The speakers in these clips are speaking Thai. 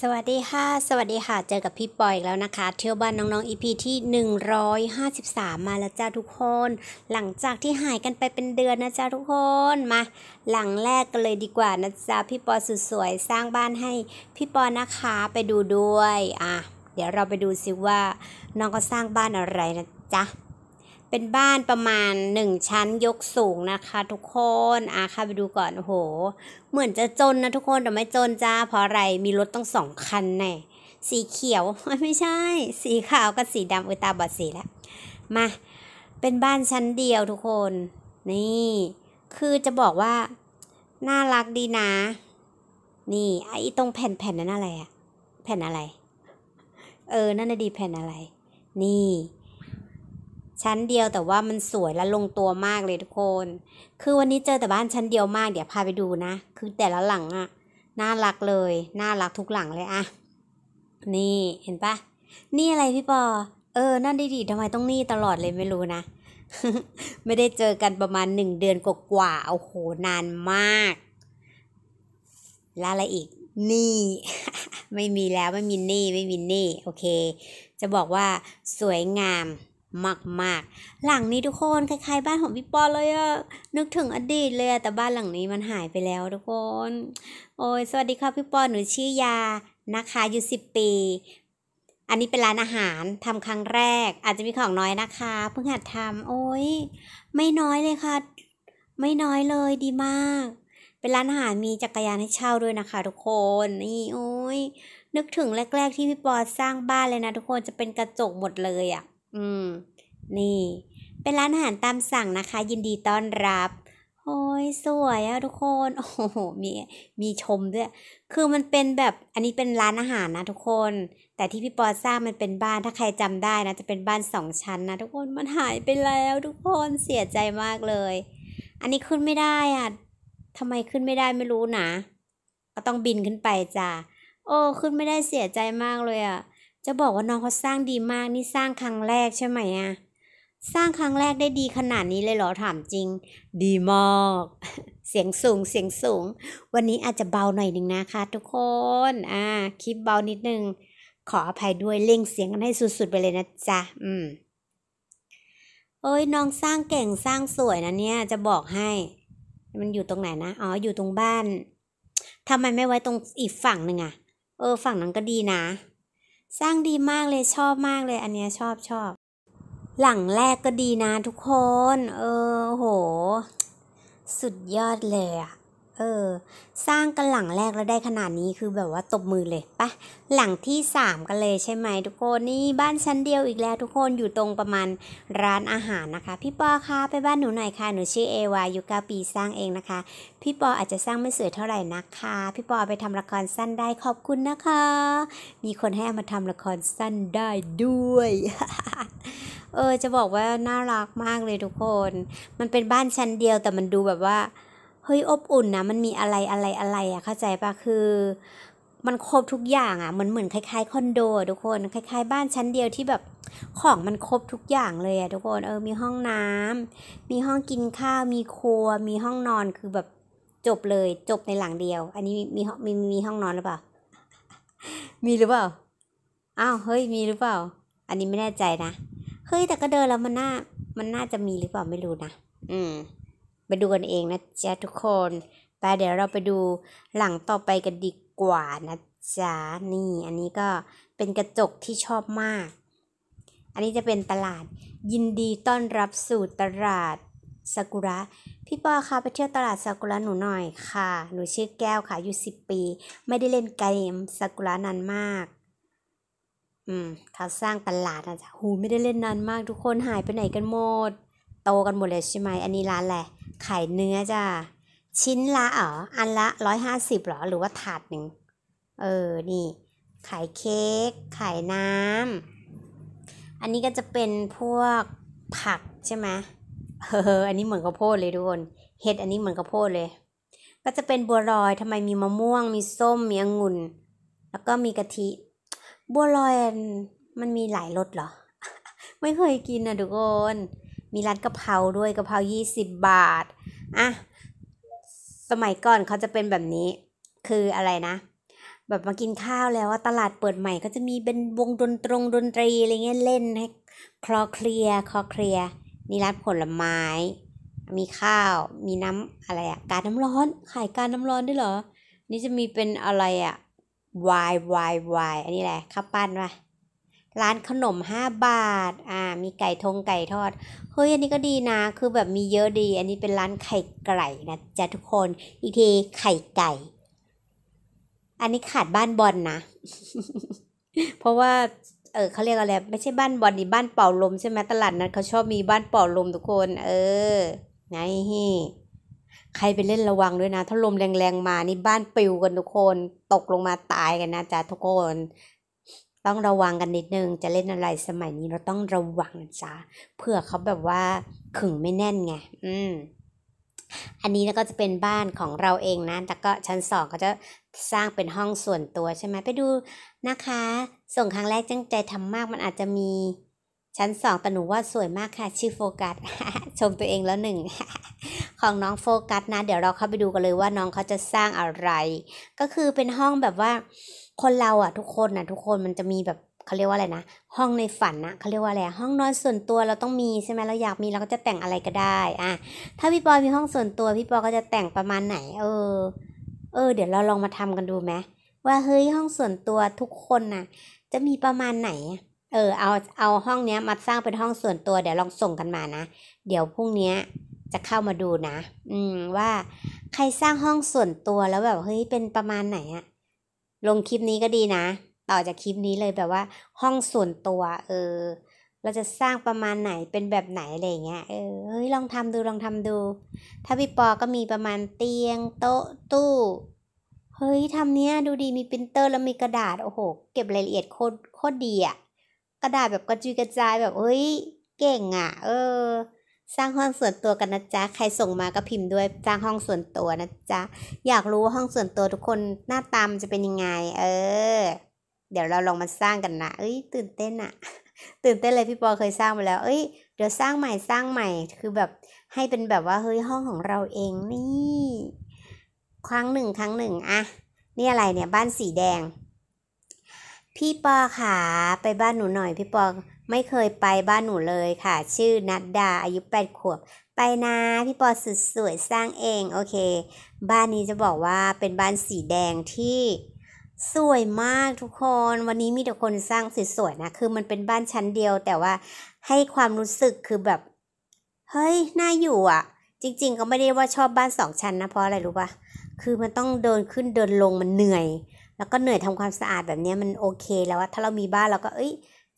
สวัสดีค่ะ สวัสดีค่ะ เจอกับพี่ปอยอีกแล้วนะคะ เที่ยวบ้านน้องๆ EP ที่ 153 มาแล้วจ้าทุกคน หลังจากที่หายกันไปเป็นเดือนนะจ้าทุกคนมา หลังแรกกันเลยดีกว่านะจ้าพี่ปอสุดสวยสร้างบ้านให้พี่ปอนะคะไปดูด้วยอ่ะเดี๋ยวเราไปดูซิว่าน้องก็สร้างบ้านอะไรนะจ๊ะเป็นบ้านประมาณหนึ่งชั้นยกสูงนะคะ ทุกคน อ่ะค่ะไปดูก่อนโห เหมือนจะจนนะ ทุกคนแต่ไม่จนจ้า เพราะอะไร มีรถต้องสองคันแน่ สีเขียว ไม่ใช่ สีขาวกับสีดำเออตาบอดสีแล้ว มา เป็นบ้านชั้นเดียวทุกคน นี่ คือจะบอกว่า น่ารักดีนะ นี่ ไอ้ตรงแผ่นแผ่นนั้นอะไรอะแผ่นอะไร เออ นั่นน่ะดีแผ่นอะไร นี่ชั้นเดียวแต่ว่ามันสวยและลงตัวมากเลยทุกคน คือวันนี้เจอแต่บ้านชั้นเดียวมาก เดี๋ยวพาไปดูนะ คือแต่ละหลังอะน่ารักเลย น่ารักทุกหลังเลยอะ นี่เห็นปะนี่อะไรพี่ปอ เออ นั่นดีดีทำไมต้องนี่ตลอดเลยไม่รู้นะ ไม่ได้เจอกันประมาณหนึ่งเดือนกว่าๆโอ้โหนานมาก แล้วอะไรอีก นี่ ไม่มีแล้วไม่มีนี่ไม่มีนี่โอเค จะบอกว่า สวยงามมากๆหลังนี้ทุกคนคล้ายๆบ้านของพี่ปอ เลยอะ นึกถึงอดีตเลยอะแต่บ้านหลังนี้มันหายไปแล้วทุกคน โอ้ยสวัสดีครับพี่ปอหนูชื่อยา นะคะอายุสิบปี อันนี้เป็นร้านอาหารทำครั้งแรก อาจจะมีของน้อยนะคะ เพิ่งหัดทำโอ้ย ไม่น้อยเลยค่ะ ไม่น้อยเลยดีมาก เป็นร้านอาหารมีจักรยานให้เช่าด้วยนะคะ ทุกคน นี่โอ้ยนึกถึงแรก ๆ ที่พี่ปอสร้างบ้านเลยนะทุกคน จะเป็นกระจกหมดเลยอะ่ะอืม นี่ เป็นร้านอาหารตามสั่งนะคะ ยินดีต้อนรับ โอ้ยสวยอะทุกคน โอ้โหมีมีชมด้วย คือมันเป็นแบบอันนี้เป็นร้านอาหารนะทุกคน แต่ที่พี่ปอสร้างมันเป็นบ้านถ้าใครจำได้นะจะเป็นบ้านสองชั้น นะทุกคนมันหายไปแล้ว ทุกคนเสียใจมากเลย อันนี้ขึ้นไม่ได้อะทำไมขึ้นไม่ได้ไม่รู้นะ ก็ต้องบินขึ้นไปจ้ะ โอ้ขึ้นไม่ได้เสียใจมากเลยอะจะบอกว่าน้องเขาสร้างดีมากนี่สร้างครั้งแรกใช่ไหมอะสร้างครั้งแรกได้ดีขนาดนี้เลยเหรอถามจริง ดีมากเสียงสูงเสียงสูง วันนี้อาจจะเบาหน่อยหนึ่งนะคะ ทุกคนอ่าคลิปเบานิดนึงขออภัยด้วยเล่งเสียงกันให้สุด ๆ ไปเลยนะจ๊ะอืมเอ้ยน้องสร้างเก่งสร้างสวยนะเนี่ย จะบอกให้ มันอยู่ตรงไหนนะอ๋ออยู่ตรงบ้านทำไมไม่ไว้ตรงอีกฝั่งหนึ่งอะเออฝั่งนั้นก็ดีนะสร้างดีมากเลยชอบมากเลยอันเนี้ยชอบชอบ หลังแรกก็ดีนะทุกคน เออโห สุดยอดเลยอะเออสร้างกันหลังแรกแล้วได้ขนาดนี้คือแบบว่าตบมือเลยปะหลังที่ 3กันเลยใช่ไหมทุกคนนี่บ้านชั้นเดียวอีกแล้ว ทุกคนอยู่ตรงประมาณร้านอาหารนะคะ พี่ปอคะไปบ้านหนูหน่อยค่ะหนูชื่อเอวายุกาปีสร้างเองนะคะ พี่ปออาจจะสร้างไม่สวยเท่าไหร่นะคะ พี่ปอไปทำละครสั้นได้ขอบคุณนะคะ มีคนให้มาทำละครสั้นได้ด้วยเออจะบอกว่าน่ารักมากเลยทุกคน มันเป็นบ้านชั้นเดียวแต่มันดูแบบว่าเฮ้ยอบอุ่นนะมันมีอะไรอะไรอะไรอะเข้าใจปะคือ มันครบทุกอย่างอะ่ะมันเหมือนคล้าย ๆคอนโดทุกคน คล้าย ๆบ้านชั้นเดียวที่แบบของมันครบทุกอย่างเลยอ่ะทุกคน เออ มีห้องน้ำ มีห้องกินข้าวมีครัวมีห้องนอนคือแบบจบเลยจบในหลังเดียว อันนี้มีมีมีห้องนอนหรือเปล่า มีหรือเปล่าอ้าวเฮ้ยมีหรือเปล่าอันนี้ไม่แน่ใจนะเฮ้ยแต่ก็เดินแล้วมันน่า มันน่าจะมีหรือเปล่าไม่รู้นะอืมไปดูกันเองนะจ๊ะทุกคนไปเดี๋ยวเราไปดูหลังต่อไปกันดีกว่านะจ๊ะ นี่ อันนี้ก็เป็นกระจกที่ชอบมาก อันนี้จะเป็นตลาดยินดีต้อนรับสู่ตลาดซากุระ พี่ปอคะไปเที่ยวตลาดซากุระหนูหน่อยค่ะ หนูชื่อแก้วค่ะอายุสิบปี ไม่ได้เล่นเกมซากุระนานมาก อืมเขาสร้างตลาดนะจ๊ะหูไม่ได้เล่นนานมาก ทุกคนหายไปไหนกันหมดโตกันหมดเลยใช่ไหม อันนี้ร้านอะไะไข่เนื้อจ้าชิ้นละเหรอ อันละร้อยห้าสิบหรอ หรือว่าถาดหนึ่ง เออ นี่ไข่เค้กไข่น้ำ อันนี้ก็จะเป็นพวกผักใช่ไหม เออ อันนี้เหมือนข้าวโพดเลยทุกคน เห็ดอันนี้เหมือนข้าวโพดเลย ก็จะเป็นบัวลอยทำไมมีมะม่วง มีส้ม มีองุ่นแล้วก็มีกะทิ บัวลอยมันมีหลายรสเหรอ ไม่เคยกินนะทุกคนมีร้านกะเพราด้วยกะเพรา20 บาท อ่ะ สมัยก่อนเขาจะเป็นแบบนี้ คืออะไรนะ แบบมากินข้าวแล้วว่าตลาดเปิดใหม่ก็จะมีเป็นวงดนตรงดนตรีอะไรเงี้ยเล่นให้คลอเคลียคลอเคลียมีร้านผลไม้ มีข้าว มีน้ำอะไรอะการน้ำร้อนขายการน้ำร้อนด้วยเหรอ นี่จะมีเป็นอะไรอะวายวายวายอันนี้แหละข้าวปั้นป่ะร้านขนม 5 บาท อ่า มีไก่ทงไก่ทอด เฮ้ย อันนี้ก็ดีนะ คือแบบมีเยอะดี อันนี้เป็นร้านไข่ไก่นะจ๊ะทุกคน อีกทีไข่ไก่ อันนี้ขาดบ้านบอลนนะเพราะว่า เออเขาเรียกอะไร ไม่ใช่บ้านบอลนี่บ้านเป่าลมใช่ไหมตลาดนั้นเขาชอบมีบ้านเป่าลมทุกคน เออไงฮี่ใครไปเล่นระวังด้วยนะ ถ้าลมแรงๆมา นี่บ้านปิวกันทุกคน ตกลงมาตายกันนะจ๊ะทุกคนต้องระวังกันนิดนึง จะเล่นอะไรสมัยนี้เราต้องระวังนะจ๊ะเผื่อเขาแบบว่าขึงไม่แน่นไง อืม อันนี้ก็จะเป็นบ้านของเราเองนะแต่ก็ชั้นสองก็จะสร้างเป็นห้องส่วนตัวใช่ไหมไปดูนะคะ ส่งครั้งแรกจังใจทำมาก มันอาจจะมี ชั้นสองแต่หนูว่าสวยมากค่ะ ชื่อโฟกัส ชมตัวเองแล้วหนึ่ง ของน้องโฟกัสนะ เดี๋ยวเราเข้าไปดูกันเลยว่าน้องเขาจะสร้างอะไร ก็คือเป็นห้องแบบว่าคนเราอ่ะทุกคนนะทุกคนมันจะมีแบบเขาเรียกว่าอะไรนะห้องในฝันนะเขาเรียกว่าอะไรห้องนอนส่วนตัวเราต้องมีใช่ไหมเราอยากมีเราก็จะแต่งอะไรก็ได้ อ่ะ ถ้าพี่ปอมีห้องส่วนตัวพี่ปอก็จะแต่งประมาณไหน เออ เออ เดี๋ยวเราลองมาทำกันดูไหมว่าเฮ้ยห้องส่วนตัวทุกคนนะจะมีประมาณไหน เออ เอาเอาห้องเนี้ยมาสร้างเป็นห้องส่วนตัว เดี๋ยวลองส่งกันมานะเดี๋ยวพรุ่งนี้จะเข้ามาดูนะอืมว่า ใครสร้างห้องส่วนตัวแล้วแบบเฮ้ยเป็นประมาณไหนอะลงคลิปนี้ก็ดีนะ ต่อจากคลิปนี้เลยแบบว่า ห้องส่วนตัว เออ เราจะสร้างประมาณไหน เป็นแบบไหนอะไรเงี้ย เออ เฮ้ย ลองทำดู ลองทำดู ถ้าพี่ปอ ก็มีประมาณเตียงโต๊ะตู้ เฮ้ยทำเนี้ยดูดี มีปรินเตอร์แล้วมีกระดาษ โอ้โห เก็บรายละเอียดโคตรโคตรดีอะกระดาษแบบกระจุยกระจายแบบ เฮ้ย เก่งอะเออสร้างห้องส่วนตัวกันนะจ๊ะ ใครส่งมาก็พิมพ์ด้วยสร้างห้องส่วนตัวนะจ๊ะ อยากรู้ว่าห้องส่วนตัวทุกคนหน้าตามจะเป็นยังไง เออ เดี๋ยวเราลองมาสร้างกันนะเอ้ย ตื่นเต้นอะตื่นเต้นเลยพี่ปอเคยสร้างไปแล้วเอ้ยเดี๋ยวสร้างใหม่สร้างใหม่ คือแบบให้เป็นแบบว่าเฮ้ยห้องของเราเองนี่ ครั้งหนึ่งครั้งหนึ่งอะนี่อะไรเนี่ยบ้านสีแดง พี่ปอขาไปบ้านหนูหน่อย พี่ปอไม่เคยไปบ้านหนูเลยค่ะ ชื่อนัดดาอายุ8ขวบ ไปนะพี่ปอสุดสวยสร้างเองโอเค บ้านนี้จะบอกว่าเป็นบ้านสีแดงที่สวยมากทุกคน วันนี้มีแต่คนสร้างสวยๆนะ คือมันเป็นบ้านชั้นเดียว แต่ว่าให้ความรู้สึกคือแบบ เฮ้ยน่าอยู่อะ่ะ จริง ๆก็ไม่ได้ว่าชอบบ้านสองชั้นนะ เพราะอะไรรู้ปะคือมันต้องเดินขึ้นเดินลงมันเหนื่อย แล้วก็เหนื่อยทำความสะอาดแบบนี้มันโอเคแล้วว่าถ้าเรามีบ้านเราก็เอ้ย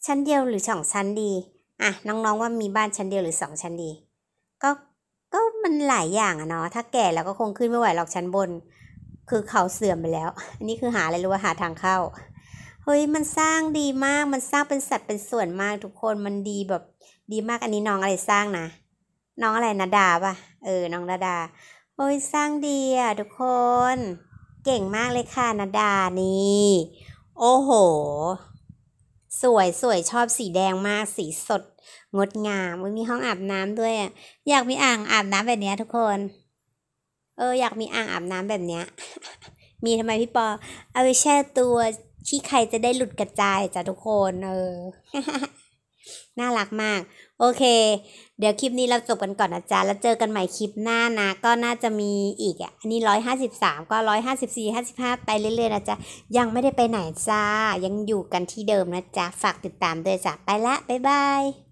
ชั้นเดียวหรือสองชั้นดี อ่ะ น้องๆว่ามีบ้านชั้นเดียวหรือสองชั้นดี ก็ ก็มันหลายอย่างอะเนาะ ถ้าแก่แล้วก็คงขึ้นไม่ไหวหรอกชั้นบน คือเขาเสื่อมไปแล้ว อันนี้คือหาอะไรรู้ว่าหาทางเข้า เฮ้ยมันสร้างดีมาก มันสร้างเป็นสัดเป็นส่วนมาก ทุกคน มันดีแบบดีมาก อันนี้น้องอะไรสร้างนะ น้องอะไรนาดาป่ะ เออ น้องนาดาเฮ้ยสร้างดีอะทุกคน เก่งมากเลยค่ะนาดา นี่โอ้โหสวยสวยชอบสีแดงมากสีสด งดงาม มีห้องอาบน้ำด้วยอยากมีอ่างอาบน้ำแบบนี้ทุกคน เออ อยากมีอ่างอาบน้ำแบบเนี้ย มีทำไมพี่ปอ เอาไปแช่ตัวขี้ใครจะได้หลุดกระจายจ้ะทุกคนเออน่ารักมาก โอเคเดี๋ยวคลิปนี้เราจบกันก่อนนะจ๊ะ แล้วเจอกันใหม่คลิปหน้านะ ก็น่าจะมีอีกอ่ะ อันนี้ร้อยห้าสิบสามก็ร้อยห้าสิบสี่ห้าสิบห้าไปเรื่อยๆนะจ๊ะ ยังไม่ได้ไปไหนจ้า ยังอยู่กันที่เดิมนะจ๊ะ ฝากติดตามด้วยจ้ะไปละ บ๊ายบาย